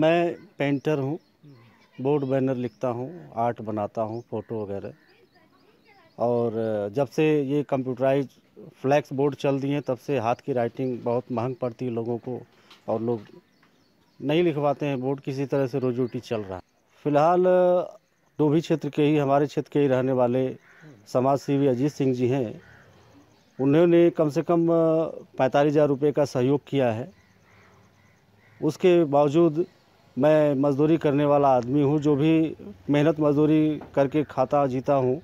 मैं पेंटर हूँ board banner लिखता हूँ आर्ट बनाता हूँ फ़ोटो वगैरह और जब से ये कंप्यूटराइज फ्लैक्स बोर्ड चल दिए तब से हाथ की राइटिंग बहुत महंग पड़ती है लोगों को और लोग नहीं लिखवाते हैं बोर्ड किसी तरह से रोजी रोटी चल रहा है फिलहाल डोभी क्षेत्र के ही हमारे क्षेत्र के ही रहने वाले समाज सेवी अजीत सिंह जी हैं उन्होंने कम से कम पैंतालीस हज़ार रुपये का सहयोग किया है उसके बावजूद मैं मज़दूरी करने वाला आदमी हूँ जो भी मेहनत मज़दूरी करके खाता जीता हूँ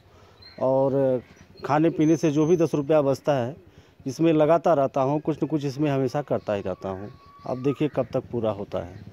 और खाने पीने से जो भी दस रुपया बचता है इसमें लगाता रहता हूँ कुछ न कुछ इसमें हमेशा करता ही रहता हूँ अब देखिए कब तक पूरा होता है